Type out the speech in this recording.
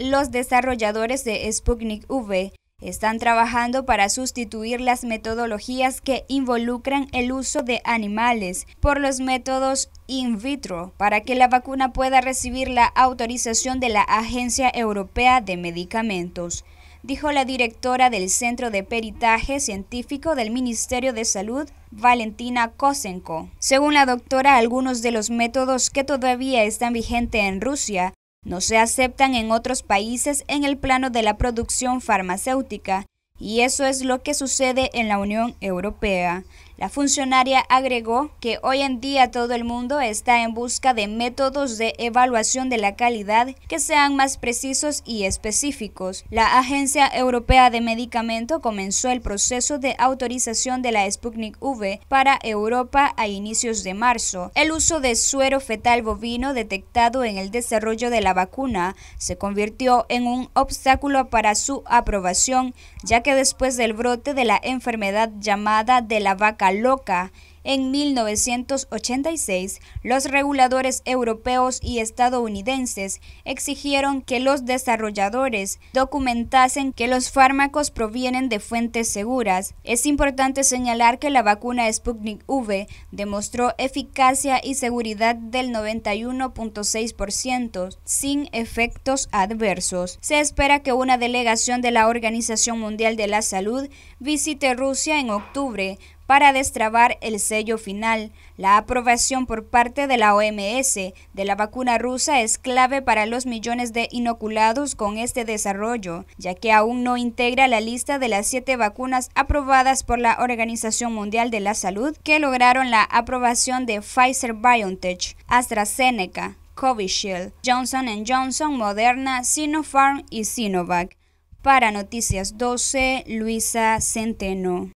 Los desarrolladores de Sputnik V están trabajando para sustituir las metodologías que involucran el uso de animales por los métodos in vitro para que la vacuna pueda recibir la autorización de la Agencia Europea de Medicamentos, dijo la directora del Centro de Peritaje Científico del Ministerio de Salud, Valentina Kosenko. Según la doctora, algunos de los métodos que todavía están vigentes en Rusia no se aceptan en otros países en el plano de la producción farmacéutica, y eso es lo que sucede en la Unión Europea. La funcionaria agregó que hoy en día todo el mundo está en busca de métodos de evaluación de la calidad que sean más precisos y específicos. La Agencia Europea de Medicamento comenzó el proceso de autorización de la Sputnik V para Europa a inicios de marzo. El uso de suero fetal bovino detectado en el desarrollo de la vacuna se convirtió en un obstáculo para su aprobación, ya que después del brote de la enfermedad llamada de la vaca loca en 1986, los reguladores europeos y estadounidenses exigieron que los desarrolladores documentasen que los fármacos provienen de fuentes seguras. Es importante señalar que la vacuna Sputnik V demostró eficacia y seguridad del 91.6% sin efectos adversos. Se espera que una delegación de la Organización Mundial de la Salud visite Rusia en octubre para destrabar el final. La aprobación por parte de la OMS de la vacuna rusa es clave para los millones de inoculados con este desarrollo, ya que aún no integra la lista de las siete vacunas aprobadas por la Organización Mundial de la Salud que lograron la aprobación de Pfizer BioNTech, AstraZeneca, Covishield, Johnson Johnson, Moderna, Sinopharm y Sinovac. Para Noticias 12, Luisa Centeno.